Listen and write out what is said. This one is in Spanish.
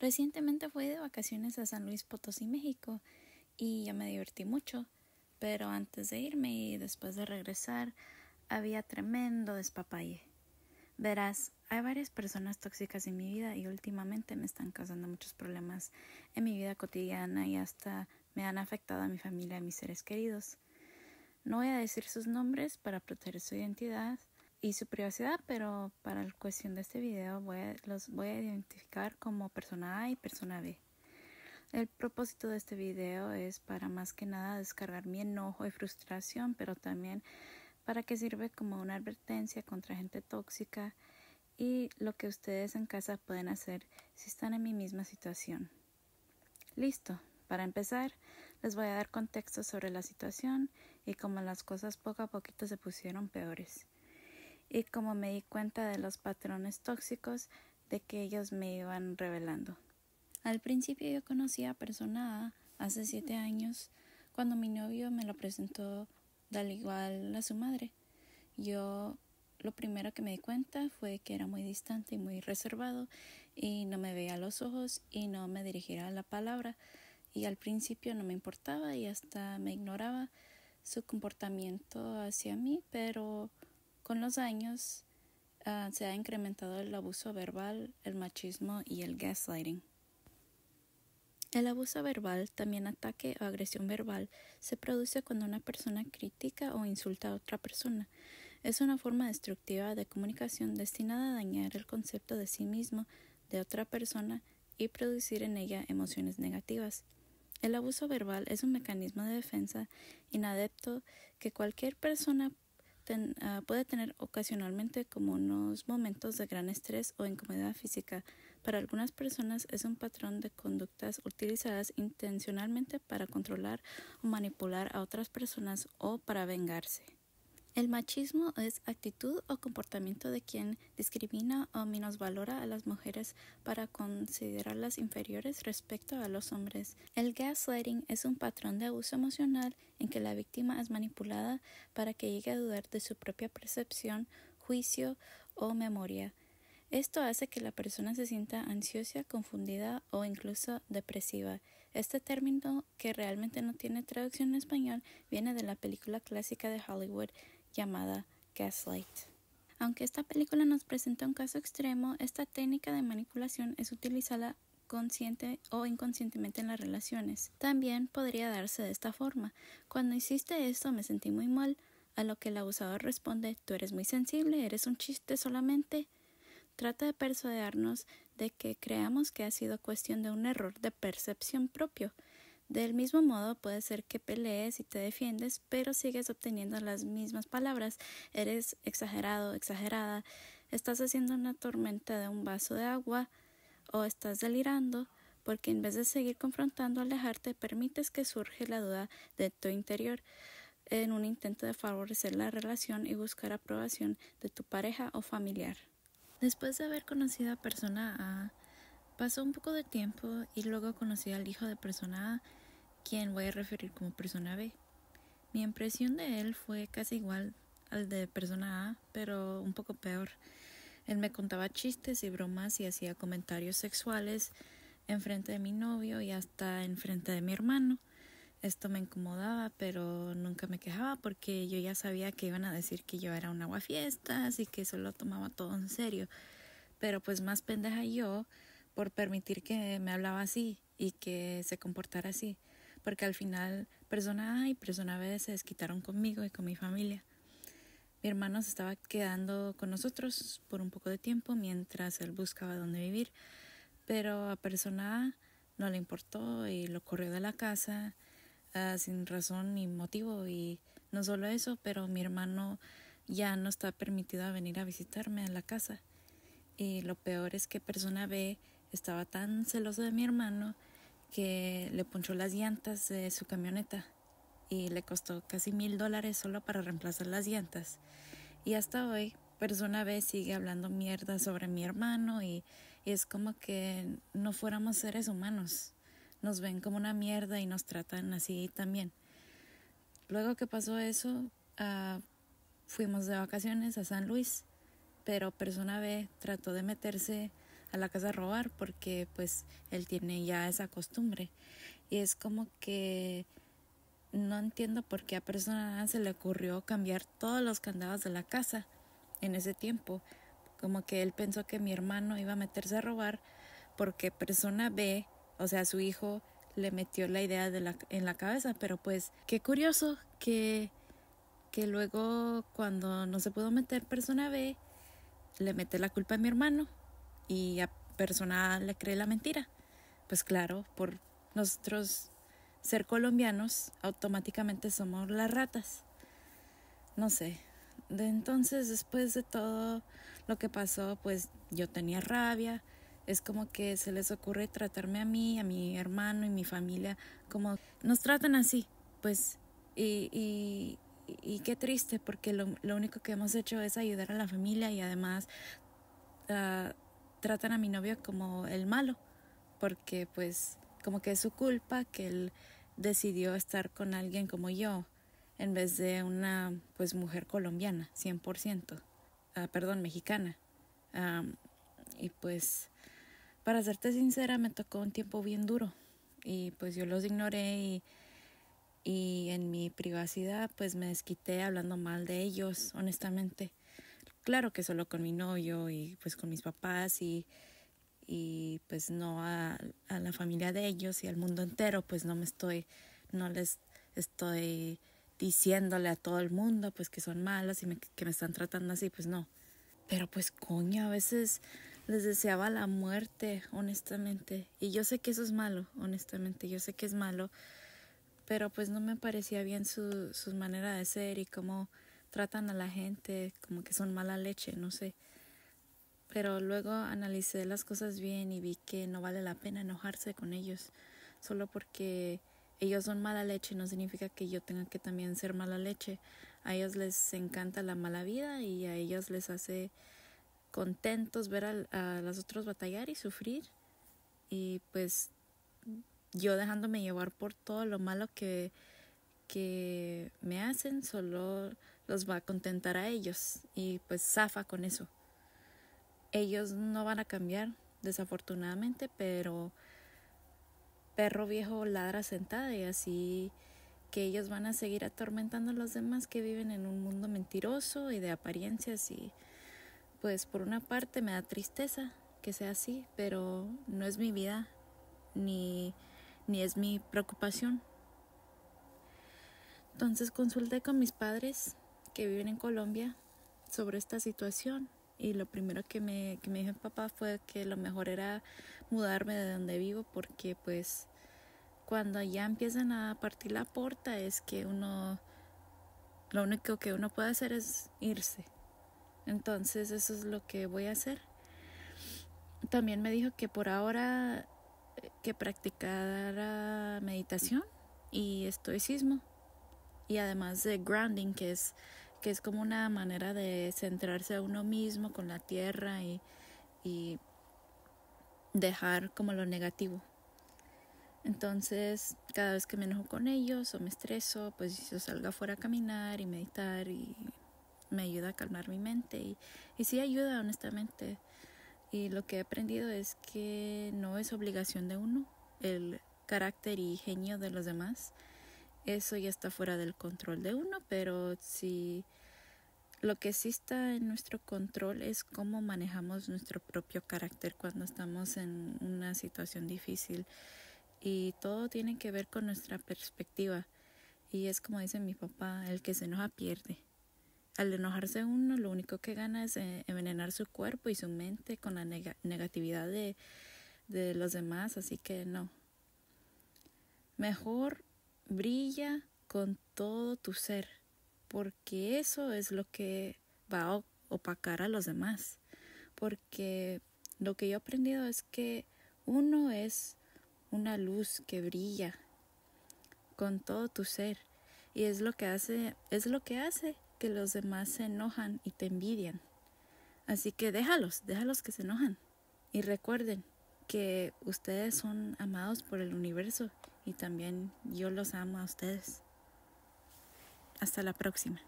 Recientemente fui de vacaciones a San Luis Potosí, México, y ya me divertí mucho, pero antes de irme y después de regresar había tremendo despapalle. Verás, hay varias personas tóxicas en mi vida y últimamente me están causando muchos problemas en mi vida cotidiana y hasta me han afectado a mi familia y a mis seres queridos. No voy a decir sus nombres para proteger su identidad, y su privacidad, pero para la cuestión de este video los voy a identificar como persona A y persona B. El propósito de este video es para más que nada descargar mi enojo y frustración, pero también para que sirve como una advertencia contra gente tóxica y lo que ustedes en casa pueden hacer si están en mi misma situación. Listo, para empezar les voy a dar contexto sobre la situación y cómo las cosas poco a poquito se pusieron peores y como me di cuenta de los patrones tóxicos de que ellos me iban revelando. Al principio yo conocí a persona A hace siete años cuando mi novio me lo presentó al igual a su madre. Yo lo primero que me di cuenta fue que era muy distante y muy reservado y no me veía a los ojos y no me dirigía a la palabra y al principio no me importaba y hasta me ignoraba su comportamiento hacia mí, pero con los años ah, se ha incrementado el abuso verbal, el machismo y el gaslighting. El abuso verbal, también ataque o agresión verbal, se produce cuando una persona critica o insulta a otra persona. Es una forma destructiva de comunicación destinada a dañar el concepto de sí mismo, de otra persona y producir en ella emociones negativas. El abuso verbal es un mecanismo de defensa inadepto que cualquier persona Ah, puede tener ocasionalmente como unos momentos de gran estrés o incomodidad física. Para algunas personas es un patrón de conductas utilizadas intencionalmente para controlar o manipular a otras personas o para vengarse. El machismo es actitud o comportamiento de quien discrimina o menosvalora a las mujeres para considerarlas inferiores respecto a los hombres. El gaslighting es un patrón de abuso emocional en que la víctima es manipulada para que llegue a dudar de su propia percepción, juicio o memoria. Esto hace que la persona se sienta ansiosa, confundida o incluso depresiva. Este término, que realmente no tiene traducción en español, viene de la película clásica de Hollywood llamada gaslight. Aunque esta película nos presenta un caso extremo, esta técnica de manipulación es utilizada consciente o inconscientemente en las relaciones. También podría darse de esta forma. Cuando hiciste esto me sentí muy mal, a lo que el abusador responde tú eres muy sensible, eres un chiste solamente. Trata de persuadirnos de que creamos que ha sido cuestión de un error de percepción propio, del mismo modo, puede ser que pelees y te defiendes, pero sigues obteniendo las mismas palabras. Eres exagerado, exagerada, estás haciendo una tormenta de un vaso de agua o estás delirando, porque en vez de seguir confrontando, alejarte, permites que surge la duda de tu interior en un intento de favorecer la relación y buscar aprobación de tu pareja o familiar. Después de haber conocido a persona A, pasó un poco de tiempo y luego conocí al hijo de persona A quien voy a referir como persona B. Mi impresión de él fue casi igual al de persona A, pero un poco peor. Él me contaba chistes y bromas y hacía comentarios sexuales en frente de mi novio y hasta en frente de mi hermano. Esto me incomodaba, pero nunca me quejaba porque yo ya sabía que iban a decir que yo era un aguafiestas y que solo tomaba todo en serio. Pero pues más pendeja yo por permitir que me hablaba así y que se comportara así porque al final persona A y persona B se desquitaron conmigo y con mi familia. Mi hermano se estaba quedando con nosotros por un poco de tiempo mientras él buscaba dónde vivir, pero a persona A no le importó y lo corrió de la casa ah, sin razón ni motivo y no solo eso, pero mi hermano ya no está permitido a venir a visitarme a la casa. Y lo peor es que persona B estaba tan celoso de mi hermano que le punchó las llantas de su camioneta y le costó casi mil dólares solo para reemplazar las llantas. Y hasta hoy, persona B sigue hablando mierda sobre mi hermano y, es como que no fuéramos seres humanos. Nos ven como una mierda y nos tratan así también. Luego que pasó eso, ah, fuimos de vacaciones a San Luis, pero persona B trató de meterse a la casa a robar porque pues él tiene ya esa costumbre. Y es como que no entiendo por qué a persona A se le ocurrió cambiar todos los candados de la casa en ese tiempo. Como que él pensó que mi hermano iba a meterse a robar porque persona B, o sea, su hijo, le metió la idea de la, en la cabeza. Pero pues qué curioso que, que luego cuando no se pudo meter persona B, le mete la culpa a mi hermano y a persona le cree la mentira. Pues claro, por nosotros ser colombianos, automáticamente somos las ratas. No sé. De entonces, después de todo lo que pasó, pues yo tenía rabia. Es como que se les ocurre tratarme a mí, a mi hermano y mi familia como nos tratan así. Pues, y, qué triste, porque lo, único que hemos hecho es ayudar a la familia y además ah, tratan a mi novio como el malo, porque pues como que es su culpa que él decidió estar con alguien como yo en vez de una pues mujer colombiana, 100%, ah, perdón, mexicana. y pues para serte sincera me tocó un tiempo bien duro y pues yo los ignoré y, y en mi privacidad pues me desquité hablando mal de ellos, honestamente claro que solo con mi novio y pues con mis papás y, y pues no a, a, la familia de ellos y al mundo entero, pues no me estoy, no les estoy diciéndole a todo el mundo pues que son malas y me, que me están tratando así, pues no. Pero pues coño, a veces les deseaba la muerte, honestamente. Y yo sé que eso es malo, honestamente, yo sé que es malo, pero pues no me parecía bien su, su manera de ser y cómo tratan a la gente como que son mala leche, no sé. Pero luego analicé las cosas bien y vi que no vale la pena enojarse con ellos. Solo porque ellos son mala leche no significa que yo tenga que también ser mala leche. A ellos les encanta la mala vida y a ellos les hace contentos ver a, las los otros batallar y sufrir. Y pues yo dejándome llevar por todo lo malo que, que me hacen, solo los va a contentar a ellos y pues zafa con eso. Ellos no van a cambiar, desafortunadamente, pero perro viejo ladra sentada y así que ellos van a seguir atormentando a los demás que viven en un mundo mentiroso y de apariencias y pues por una parte me da tristeza que sea así, pero no es mi vida ni, ni es mi preocupación. Entonces consulté con mis padres que viven en Colombia sobre esta situación y lo primero que me, me dijo mi papá fue que lo mejor era mudarme de donde vivo porque pues cuando ya empiezan a partir la puerta es que uno lo único que uno puede hacer es irse entonces eso es lo que voy a hacer también me dijo que por ahora que practicara meditación y estoicismo y además de grounding que es que es como una manera de centrarse a uno mismo con la tierra y, y dejar como lo negativo. Entonces, cada vez que me enojo con ellos o me estreso, pues yo salgo afuera a caminar y meditar y me ayuda a calmar mi mente y, y sí ayuda honestamente. Y lo que he aprendido es que no es obligación de uno el carácter y genio de los demás eso ya está fuera del control de uno, pero si lo que sí está en nuestro control es cómo manejamos nuestro propio carácter cuando estamos en una situación difícil y todo tiene que ver con nuestra perspectiva y es como dice mi papá, el que se enoja pierde. Al enojarse uno lo único que gana es eh, envenenar su cuerpo y su mente con la negatividad de los demás, así que no. Mejor brilla con todo tu ser, porque eso es lo que va a opacar a los demás. Porque lo que yo he aprendido es que uno es una luz que brilla con todo tu ser y es lo que hace es lo que hace que los demás se enojan y te envidian. Así que déjalos, déjalos que se enojan y recuerden que ustedes son amados por el universo y también yo los amo a ustedes. Hasta la próxima.